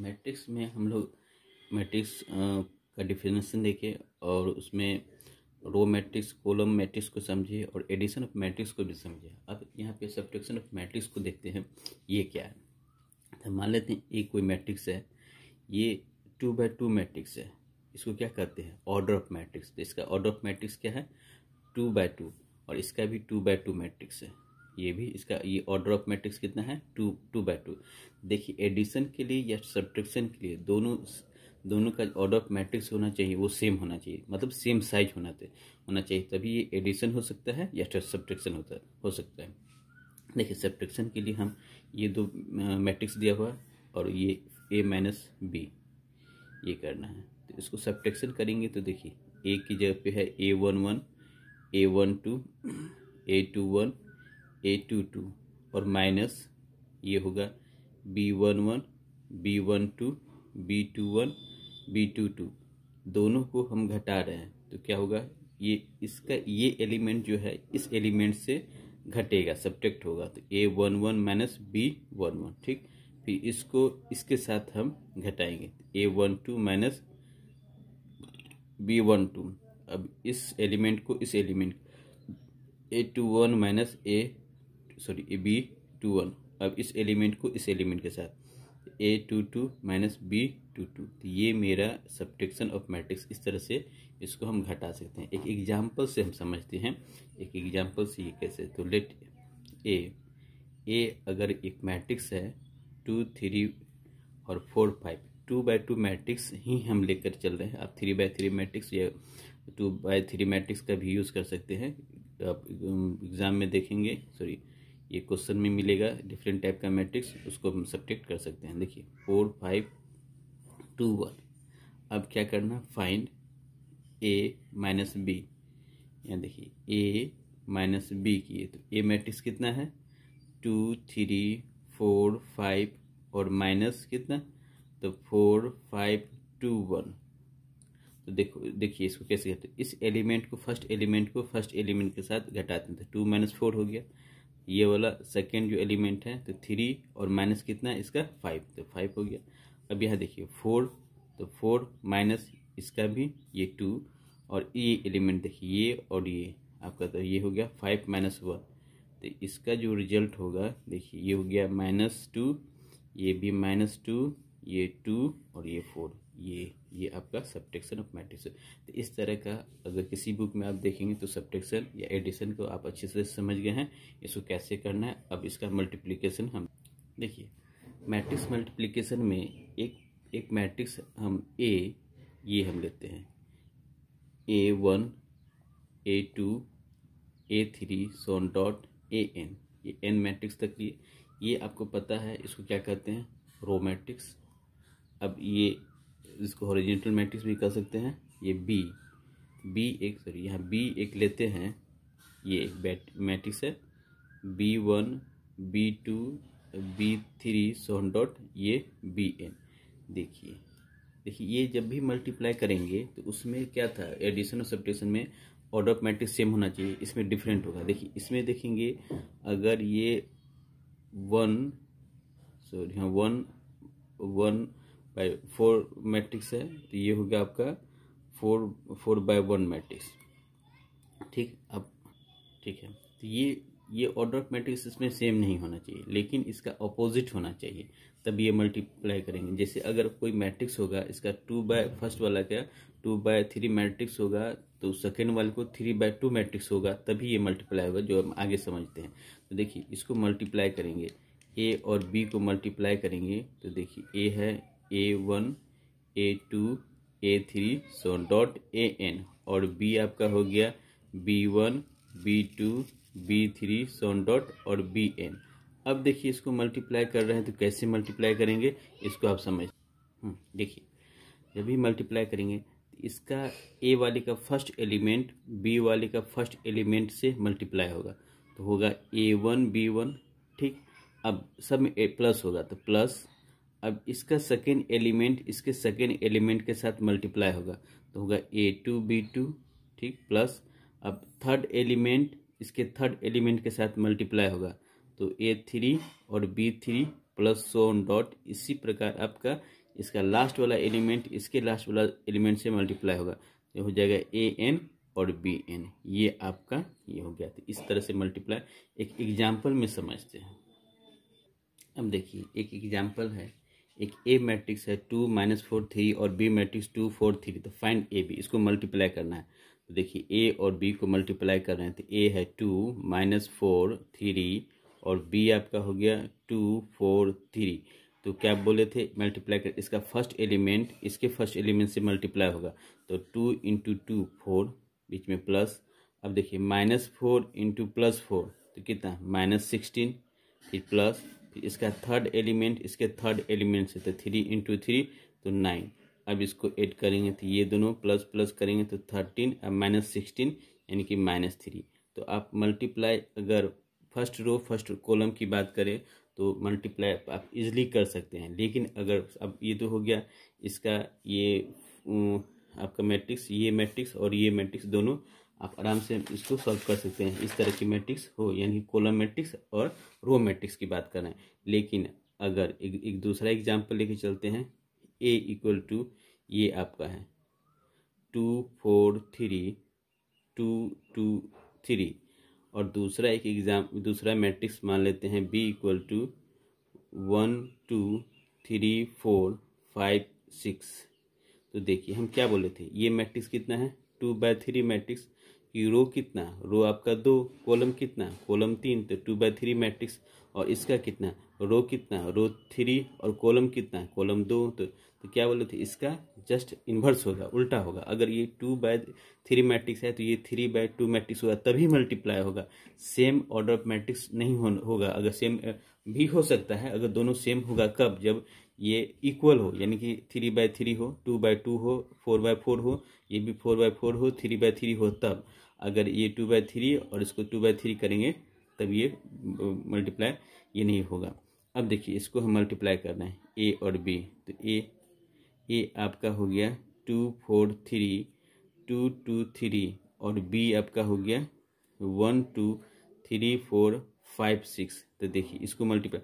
matrix में हम लोग मैट्रिक्स का डिफिनेशन देखें और उसमें रो मैट्रिक्स कॉलम मैट्रिक्स को समझिए और एडिशन ऑफ मैट्रिक्स को भी समझिए अब यहाँ पे सब्ट्रैक्शन ऑफ मैट्रिक्स को देखते हैं ये क्या है तो मान लेते हैं एक कोई मैट्रिक्स है ये टू बाई टू मैट्रिक्स है इसको क्या कहते हैं ऑर्डर ऑफ मैट्रिक्स तो इसका ऑर्डर ऑफ मैट्रिक्स क्या है टू बाय टू और इसका भी टू बाय टू मैट्रिक्स है ये भी इसका ये ऑर्डर ऑफ मैट्रिक्स कितना है टू टू बाई टू देखिए एडिशन के लिए या सब्ट्रिक्शन के लिए दोनों दोनों का ऑर्डर ऑफ मैट्रिक्स होना चाहिए वो सेम होना चाहिए मतलब सेम साइज होना चाहिए होना चाहिए तभी ये एडिशन हो सकता है या सब्ट्रिक्शन होता हो सकता है देखिए सब्ट्रिक्शन के लिए हम ये दो मैट्रिक्स दिया हुआ और ये ए माइनस बी ये करना है तो इसको सब्ट्रिक्शन करेंगे तो देखिए ए की जगह पे है A one one A one two A two one A two two और माइनस ये होगा B one one B one two B two one B two two दोनों को हम घटा रहे हैं तो क्या होगा ये इसका ये एलिमेंट जो है इस एलिमेंट से घटेगा सब्टेक्ट होगा तो A one one minus B one one ठीक फिर इसको इसके साथ हम घटाएंगे A one two minus B one two अब इस एलिमेंट को इस element A two one minus A sorry A B two one अब इस एलिमेंट को इस एलिमेंट के साथ A two two minus B two two तो ये मेरा सब्टेक्शन ऑफ मैट्रिक्स इस तरह से इसको हम घटा सकते हैं एक एग्जाम्पल से हम समझते हैं एक एग्जाम्पल से ये कैसे तो लेट ए ए अगर एक मैट्रिक्स है टू थ्री और four five two by two matrix ही हम लेकर चल रहे हैं आप थ्री बाई थ्री मैट्रिक्स या टू बाई थ्री मैट्रिक्स का भी यूज़ कर सकते हैं आप एग्ज़ाम um, में देखेंगे सॉरी ये क्वेश्चन में मिलेगा डिफरेंट टाइप का मैट्रिक्स उसको हम सब्टेक्ट कर सकते हैं देखिए फोर फाइव टू वन अब क्या करना फाइंड ए माइनस बी या देखिए ए माइनस बी की तो ए मैट्रिक्स कितना है टू थ्री फोर फाइव और माइनस कितना तो फोर फाइव टू वन तो देखो देखिए इसको कैसे हैं इस एलिमेंट को फर्स्ट एलिमेंट को फर्स्ट एलिमेंट के साथ घटाते हैं तो टू माइनस फोर हो गया ये वाला सेकेंड जो एलिमेंट है तो थ्री और माइनस कितना है इसका फाइव तो फाइव हो गया अब यहाँ देखिए फोर तो फोर माइनस इसका भी ये टू और ये एलिमेंट देखिए ये और ये आपका तो ये हो गया फाइव माइनस वन तो इसका जो रिजल्ट होगा देखिए ये हो गया माइनस टू ये भी माइनस टू ये टू और ये फोर ये ये आपका सब्टेक्शन ऑफ मैट्रिक्स तो इस तरह का अगर किसी बुक में आप देखेंगे तो सब्टेक्शन या एडिशन को आप अच्छे से समझ गए हैं इसको कैसे करना है अब इसका मल्टीप्लीकेशन हम देखिए मैट्रिक्स मल्टीप्लीकेशन में एक एक मैट्रिक्स हम ए ये हम लेते हैं A one A two A three so on dot A N ये एन मैट्रिक्स तक ये ये आपको पता है इसको क्या कहते हैं रो मैट्रिक्स अब ये इसको हॉरिजेंटल मैट्रिक्स भी कह सकते हैं ये बी बी एक सॉरी यहाँ बी एक लेते हैं ये बैट मैट्रिक्स है B one B two B three so on dot ये बी एन देखिए देखिए ये जब भी मल्टीप्लाई करेंगे तो उसमें क्या था एडिशन और सब्टेशन में ऑर्डर ऑफ मैट्रिक्स सेम होना चाहिए इसमें डिफरेंट होगा देखिए इसमें देखेंगे अगर ये वन सॉरी हाँ one one by four matrix है तो ये हो गया आपका four four by one matrix ठीक अब ठीक है तो ये ये ऑर्डर ऑफ मैट्रिक्स इसमें सेम नहीं होना चाहिए लेकिन इसका अपोजिट होना चाहिए तब ये मल्टीप्लाई करेंगे जैसे अगर कोई मैट्रिक्स होगा इसका टू बाय फर्स्ट वाला क्या टू बाय थ्री मैट्रिक्स होगा तो सेकेंड वाले को थ्री बाय टू मैट्रिक्स होगा तभी ये मल्टीप्लाई होगा जो हम आगे समझते हैं तो देखिए इसको मल्टीप्लाई करेंगे ए और बी को मल्टीप्लाई करेंगे तो देखिए ए है A one A two A three so dot A N और बी आपका हो गया B one B two B three so on dot और बी एन अब देखिए इसको मल्टीप्लाई कर रहे हैं तो कैसे मल्टीप्लाई करेंगे इसको आप समझ हम्म, देखिए जब भी मल्टीप्लाई करेंगे इसका ए वाले का फर्स्ट एलिमेंट बी वाले का फर्स्ट एलिमेंट से मल्टीप्लाई होगा तो होगा ए वन बी वन ठीक अब सब में ए प्लस होगा तो प्लस अब इसका सेकेंड एलिमेंट इसके सेकेंड एलिमेंट के साथ मल्टीप्लाई होगा तो होगा ए टू बी टू ठीक प्लस अब थर्ड एलिमेंट इसके थर्ड एलिमेंट के साथ मल्टीप्लाई होगा तो ए थ्री और B three plus so on dot इसी प्रकार आपका इसका लास्ट वाला एलिमेंट इसके लास्ट वाला एलिमेंट से मल्टीप्लाई होगा तो हो जाएगा ए एन और बी एन ये आपका ये हो गया तो इस तरह से मल्टीप्लाई एक एग्जाम्पल में समझते हैं अब देखिए एक एग्जाम्पल है एक ए मैट्रिक्स है टू माइनस फोर थ्री और B matrix two four three तो फाइन ए बी इसको मल्टीप्लाई करना है तो देखिए ए और बी को मल्टीप्लाई कर रहे हैं तो ए है टू माइनस फोर थ्री और बी आपका हो गया टू फोर थ्री तो क्या बोले थे मल्टीप्लाई कर इसका फर्स्ट एलिमेंट इसके फर्स्ट एलिमेंट से मल्टीप्लाई होगा तो टू इंटू टू फोर बीच में प्लस अब देखिए minus four into plus four तो कितना माइनस सिक्सटीन फिर प्लस इसका थर्ड एलिमेंट इसके थर्ड एलिमेंट से तो थ्री इंटू थ्री तो नाइन अब इसको ऐड करेंगे तो ये दोनों प्लस प्लस करेंगे तो थर्टीन अब माइनस सिक्सटीन यानी कि माइनस थ्री तो आप मल्टीप्लाई अगर फर्स्ट रो फर्स्ट कॉलम की बात करें तो मल्टीप्लाई आप इजली कर सकते हैं लेकिन अगर अब ये तो हो गया इसका ये आपका मैट्रिक्स ये मैट्रिक्स और ये मैट्रिक्स दोनों आप आराम से इसको सॉल्व कर सकते हैं इस तरह की मैट्रिक्स हो यानी कोलम मैट्रिक्स और रो मैट्रिक्स की बात करें लेकिन अगर एक, एक दूसरा एग्जाम्पल लेके चलते हैं ए इक्वल टू ये आपका है two four three two two three और दूसरा एक एग्जाम दूसरा मैट्रिक्स मान लेते हैं B equal to one two three four five six तो देखिए हम क्या बोले थे ये मैट्रिक्स कितना है टू बाय थ्री मैट्रिक्स की रो कितना रो आपका दो कॉलम कितना कॉलम तीन तो टू बाय थ्री मैट्रिक्स और इसका कितना रो कितना रो थ्री और कॉलम कितना कॉलम दो तो, तो क्या बोले थे इसका जस्ट इन्वर्स होगा उल्टा होगा अगर ये टू बाय थ्री मैट्रिक्स है तो ये थ्री बाय टू मैट्रिक्स होगा तभी मल्टीप्लाई होगा सेम ऑर्डर ऑफ मैट्रिक्स नहीं होगा अगर सेम भी हो सकता है अगर दोनों सेम होगा कब जब ये इक्वल हो यानी कि थ्री बाय थ्री हो टू बाय टू हो फोर बाय फोर हो ये भी फोर बाय फोर हो थ्री बाय थ्री हो तब अगर ये टू बाय थ्री और इसको टू बाय थ्री करेंगे तब ये मल्टीप्लाई ये नहीं होगा अब देखिए इसको हम मल्टीप्लाई करना है ए और बी तो ए ए आपका हो गया two four three two two three और बी आपका हो गया one two three four five six तो देखिए इसको मल्टीप्लाई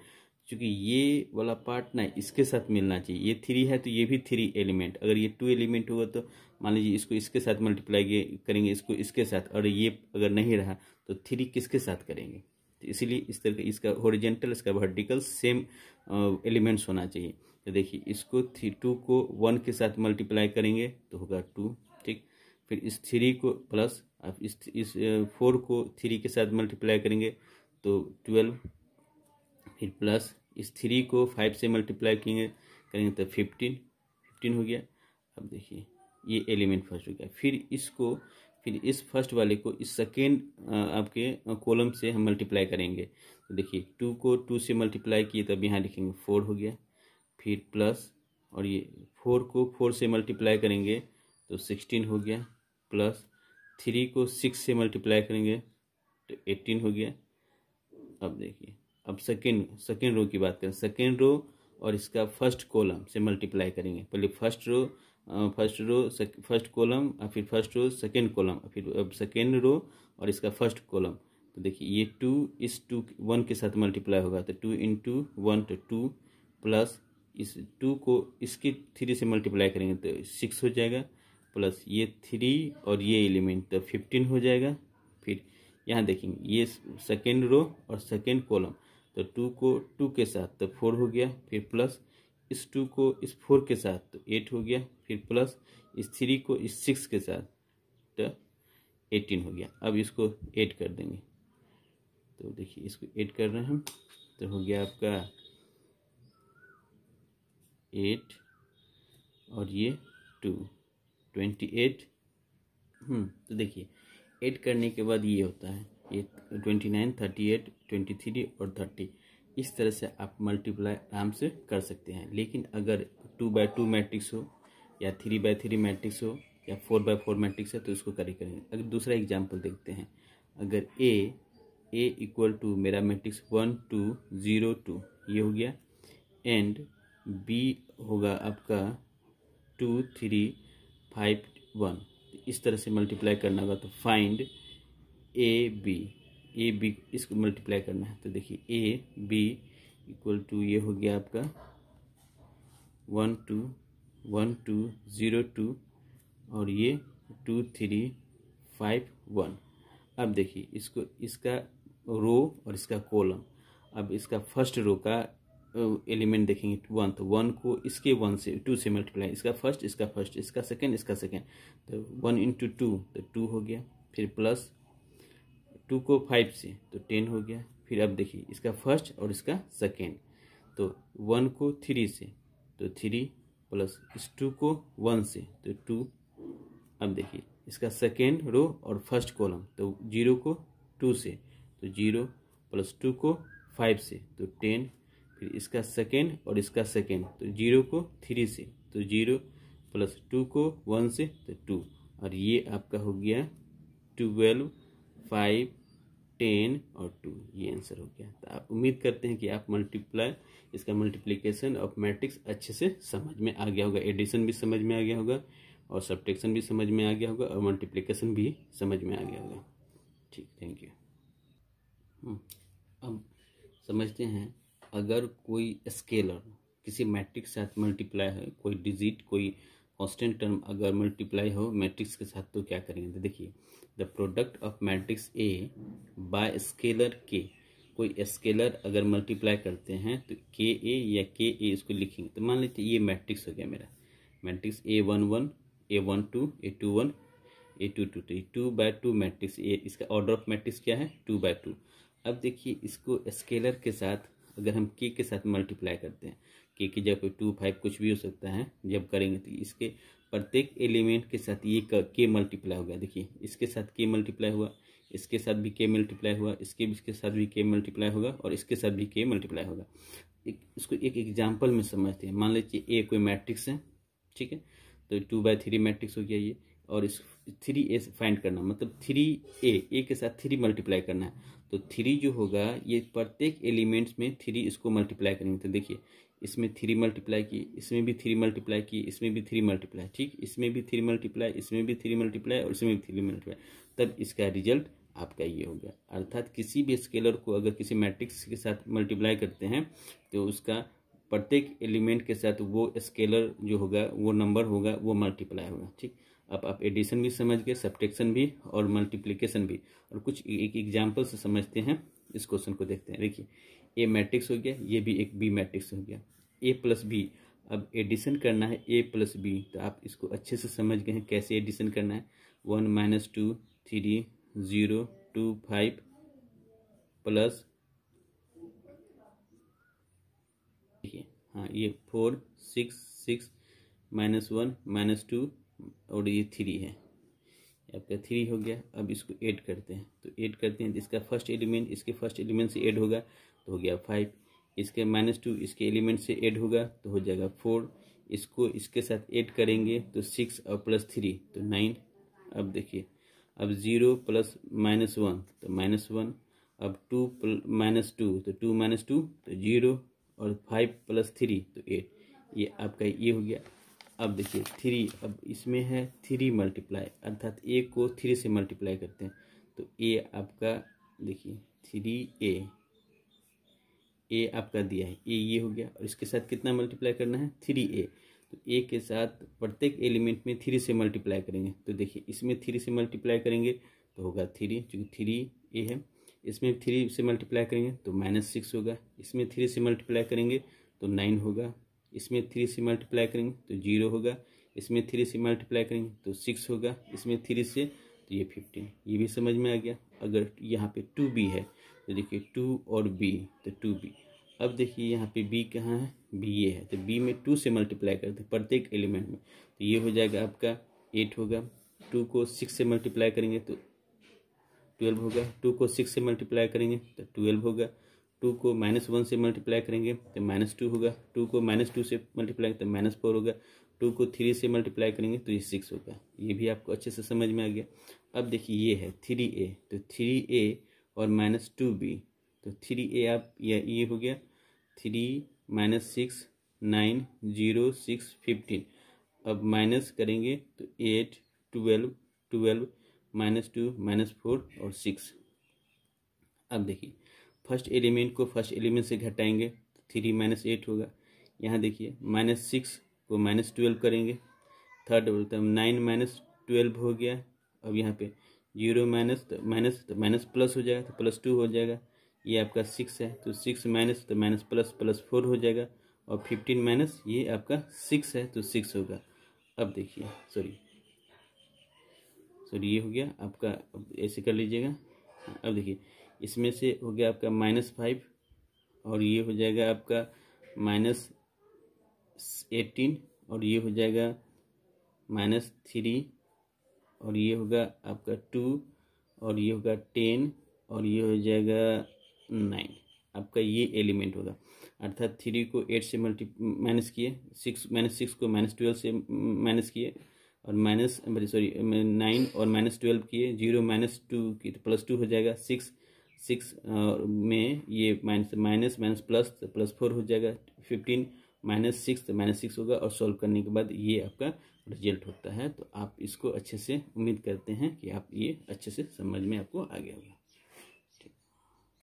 क्योंकि ये वाला पार्ट ना इसके साथ मिलना चाहिए ये थ्री है तो ये भी थ्री एलिमेंट अगर ये टू एलिमेंट हुआ तो मान लीजिए इसको इसके साथ मल्टीप्लाई करेंगे इसको इसके साथ और ये अगर नहीं रहा तो थ्री किसके साथ करेंगे तो इसीलिए इस तरह का इसका ओरिजेंटल इसका वर्टिकल सेम एलिमेंट्स होना चाहिए तो देखिए इसको थ्री टू को वन के साथ मल्टीप्लाई करेंगे तो होगा टू ठीक फिर इस थ्री को प्लस आप इस इस फोर को थ्री के साथ मल्टीप्लाई करेंगे तो ट्वेल्व फिर प्लस इस थ्री को फाइव से मल्टीप्लाई किए करेंगे तो फिफ्टीन फिफ्टीन हो गया अब देखिए ये एलिमेंट फर्स्ट हो गया फिर इसको फिर इस फर्स्ट वाले को इस सेकेंड आपके कॉलम से हम मल्टीप्लाई करेंगे तो देखिए टू को टू से मल्टीप्लाई किए तब तो यहाँ लिखेंगे फोर हो गया फिर प्लस और ये फोर को फोर से मल्टीप्लाई करेंगे तो सिक्सटीन हो गया प्लस थ्री को सिक्स से मल्टीप्लाई करेंगे तो एट्टीन हो गया अब देखिए अब सेकेंड सेकेंड रो की बात करें सेकेंड रो और इसका फर्स्ट कॉलम से मल्टीप्लाई करेंगे पहले first row first row first column और फिर फर्स्ट रो सेकेंड कॉलम फिर अब सेकेंड रो और इसका फर्स्ट कॉलम तो देखिए ये टू इस टू वन के साथ मल्टीप्लाई होगा तो टू इन टू वन तो टू प्लस इस टू को इसके थ्री से मल्टीप्लाई करेंगे तो सिक्स हो जाएगा प्लस ये थ्री और ये एलिमेंट तो फिफ्टीन हो जाएगा फिर यहाँ देखेंगे ये सेकेंड रो और सेकेंड कॉलम तो टू को टू के साथ तो फोर हो गया फिर प्लस इस टू को इस फोर के साथ तो एट हो गया फिर प्लस इस थ्री को इस सिक्स के साथ तो एटीन हो गया अब इसको एड कर देंगे तो देखिए इसको एड कर रहे हैं हम तो हो गया आपका एट और ये टू ट्वेंटी एट हम्म, तो देखिए एड करने के बाद ये होता है ये twenty nine thirty eight twenty three और थर्टी इस तरह से आप मल्टीप्लाई आराम से कर सकते हैं लेकिन अगर टू बाई टू मैट्रिक्स हो या थ्री बाय थ्री मैट्रिक्स हो या फोर बाई फोर मैट्रिक्स है तो इसको करी करेंगे अगर दूसरा एग्जाम्पल देखते हैं अगर ए ए इक्वल टू मेरा matrix one two zero two ये हो गया एंड बी होगा आपका टू थ्री फाइव वन इस तरह से मल्टीप्लाई करना होगा तो find A B A B इसको मल्टीप्लाई करना है तो देखिए ए बी इक्वल टू ये हो गया आपका one two one two zero two और ये टू थ्री फाइव वन अब देखिए इसको इसका रो और इसका कॉलम अब इसका फर्स्ट रो का एलिमेंट देखेंगे वन तो वन तो को इसके वन से टू से मल्टीप्लाई इसका फर्स्ट इसका फर्स्ट इसका सेकेंड इसका सेकेंड तो वन इंटू टू तो टू हो गया फिर प्लस टू को फाइव से तो टेन हो गया फिर अब देखिए इसका फर्स्ट और इसका सेकेंड तो वन को थ्री से तो थ्री प्लस इस टू को वन से तो टू अब देखिए इसका सेकेंड रो और फर्स्ट कॉलम तो जीरो को टू से तो जीरो प्लस टू को फाइव से तो टेन फिर इसका सेकेंड और इसका सेकेंड तो जीरो को थ्री से तो जीरो प्लस टू को वन से तो टू और ये आपका हो गया ट्वेल्व फाइव टेन और टू ये आंसर हो गया तो आप उम्मीद करते हैं कि आप मल्टीप्लाई इसका मल्टीप्लिकेशन ऑफ मैट्रिक्स अच्छे से समझ में आ गया होगा एडिशन भी समझ में आ गया होगा और सब्ट्रैक्शन भी समझ में आ गया होगा और मल्टीप्लीकेशन भी समझ में आ गया होगा ठीक थैंक यू हम्म, अब समझते हैं अगर कोई स्केलर किसी मैट्रिक्स के साथ मल्टीप्लाई है कोई डिजिट कोई कॉन्स्टेंट टर्म अगर मल्टीप्लाई हो मैट्रिक्स के साथ तो क्या करेंगे तो देखिए the product of matrix A by scalar के कोई स्केलर अगर मल्टीप्लाई करते हैं तो के ए या के ए इसको लिखेंगे तो मान लीजिए ये मैट्रिक्स हो गया मेरा matrix A one one A one two A two one A two two तो ये two by two matrix A इसका ऑर्डर ऑफ मैट्रिक्स क्या है टू बाय टू अब देखिए इसको स्केलर के साथ अगर हम के के साथ मल्टीप्लाई करते हैं के की जगह कोई टू फाइव कुछ भी हो सकता है जब करेंगे तो इसके प्रत्येक एलिमेंट के साथ ये के मल्टीप्लाई हो गया देखिए इसके साथ के मल्टीप्लाई हुआ इसके साथ भी के मल्टीप्लाई हुआ इसके इसके साथ भी के मल्टीप्लाई होगा और इसके साथ भी के मल्टीप्लाई होगा एक इसको एक एग्जाम्पल में समझते हैं मान लीजिए ए कोई मैट्रिक्स है ठीक है तो टू बाई थ्री मैट्रिक्स हो गया ये और इस थ्री ए फाइंड करना मतलब थ्री ए ए के साथ थ्री मल्टीप्लाई करना है तो थ्री जो होगा ये प्रत्येक एलिमेंट्स में थ्री इसको मल्टीप्लाई करेंगे तो देखिए इसमें थ्री मल्टीप्लाई की इसमें भी थ्री मल्टीप्लाई की इसमें भी थ्री मल्टीप्लाई ठीक इसमें भी थ्री मल्टीप्लाई इसमें भी थ्री मल्टीप्लाई और इसमें भी थ्री मल्टीप्लाई तब इसका रिजल्ट आपका ये हो गया अर्थात किसी भी स्केलर को अगर किसी मैट्रिक्स के साथ मल्टीप्लाई करते हैं तो उसका प्रत्येक एलिमेंट के साथ वो स्केलर जो होगा वो नंबर होगा वो मल्टीप्लाई होगा ठीक अब आप एडिशन भी समझ गए सब्टेक्शन भी और मल्टीप्लीकेशन भी और कुछ एक एग्जाम्पल से समझते हैं इस क्वेश्चन को देखते हैं देखिए ए मैट्रिक्स हो गया ये भी एक बी मैट्रिक्स हो गया ए प्लस बी अब एडिशन करना है ए प्लस बी तो आप इसको अच्छे से समझ गए हैं कैसे एडिशन करना है one minus two three zero two five plus हाँ ये four six six minus one minus two और ये थ्री है आपका थ्री हो गया अब इसको ऐड करते हैं तो ऐड करते हैं तो इसका फर्स्ट एलिमेंट इसके फर्स्ट एलिमेंट से ऐड होगा तो हो गया फाइव इसके माइनस टू इसके एलिमेंट से ऐड होगा तो हो जाएगा फोर इसको इसके साथ ऐड करेंगे तो सिक्स और प्लस थ्री तो नाइन अब देखिए अब ज़ीरो प्लस माइनस वन तो माइनस वन अब टू माइनस टू तो टू माइनस टू तो ज़ीरो और फाइव प्लस थ्री तो एट ये आपका ये हो गया अब देखिए थ्री अब इसमें है थ्री मल्टीप्लाई अर्थात ए को थ्री से मल्टीप्लाई करते हैं तो ए आपका देखिए थ्री ए ए आपका दिया है ए ये हो गया और इसके साथ कितना मल्टीप्लाई करना है थ्री ए तो ए के साथ प्रत्येक एलिमेंट में थ्री से मल्टीप्लाई करेंगे तो देखिए इसमें थ्री से मल्टीप्लाई करेंगे तो होगा थ्री चूँकि थ्री ए है इसमें थ्री से मल्टीप्लाई करेंगे तो माइनस सिक्स होगा इसमें थ्री से मल्टीप्लाई करेंगे तो नाइन होगा इसमें थ्री से मल्टीप्लाई करेंगे तो जीरो होगा इसमें थ्री से मल्टीप्लाई करेंगे तो सिक्स होगा इसमें थ्री से तो ये फिफ्टीन ये भी समझ में आ गया अगर यहाँ पे टू बी है तो देखिए टू और बी तो टू बी अब देखिए यहाँ पे बी कहाँ है बी ए है तो बी में टू से मल्टीप्लाई करते हैं प्रत्येक एलिमेंट में तो ये हो जाएगा आपका एट होगा टू को सिक्स से मल्टीप्लाई करेंगे तो ट्वेल्व होगा टू को सिक्स से मल्टीप्लाई करेंगे तो ट्वेल्व होगा टू को माइनस वन से मल्टीप्लाई करेंगे तो माइनस टू होगा टू को माइनस टू से मल्टीप्लाई तो माइनस फोर होगा टू को थ्री से मल्टीप्लाई करेंगे तो ये सिक्स होगा ये भी आपको अच्छे से समझ में आ गया अब देखिए ये है थ्री ए तो थ्री ए और माइनस टू बी तो थ्री ए आप या ये हो गया three minus six nine zero six fifteen अब माइनस करेंगे तो eight twelve twelve minus two minus four और सिक्स अब देखिए फर्स्ट एलिमेंट को फर्स्ट एलिमेंट से घटाएंगे तो थ्री माइनस एट होगा यहाँ देखिए माइनस सिक्स को माइनस ट्वेल्व करेंगे थर्ड बोलते हैं नाइन माइनस ट्वेल्व हो गया अब यहाँ पे जीरो माइनस तो माइनस तो माइनस प्लस हो जाएगा तो प्लस टू हो जाएगा ये आपका सिक्स है तो सिक्स माइनस तो माइनस प्लस प्लस फोर हो जाएगा और फिफ्टीन माइनस ये आपका सिक्स है तो सिक्स होगा अब देखिए सॉरी सॉरी ये हो गया आपका ऐसे कर लीजिएगा अब देखिए इसमें से हो गया आपका माइनस फाइव और ये हो जाएगा आपका माइनस एटीन और ये हो जाएगा माइनस थ्री और ये होगा आपका टू और ये होगा टेन और ये हो जाएगा नाइन आपका ये एलिमेंट होगा अर्थात थ्री को एट से मल्टी माइनस किए सिक्स माइनस सिक्स को माइनस ट्वेल्व से माइनस किए और माइनस सॉरी नाइन और माइनस ट्वेल्व किए जीरो माइनस टू की तो प्लस टू हो जाएगा सिक्स सिक्स में ये minus minus minus plus plus four हो जाएगा फिफ्टीन माइनस सिक्स तो माइनस सिक्स होगा और सॉल्व करने के बाद ये आपका रिजल्ट होता है तो आप इसको अच्छे से उम्मीद करते हैं कि आप ये अच्छे से समझ में आपको आ गया होगा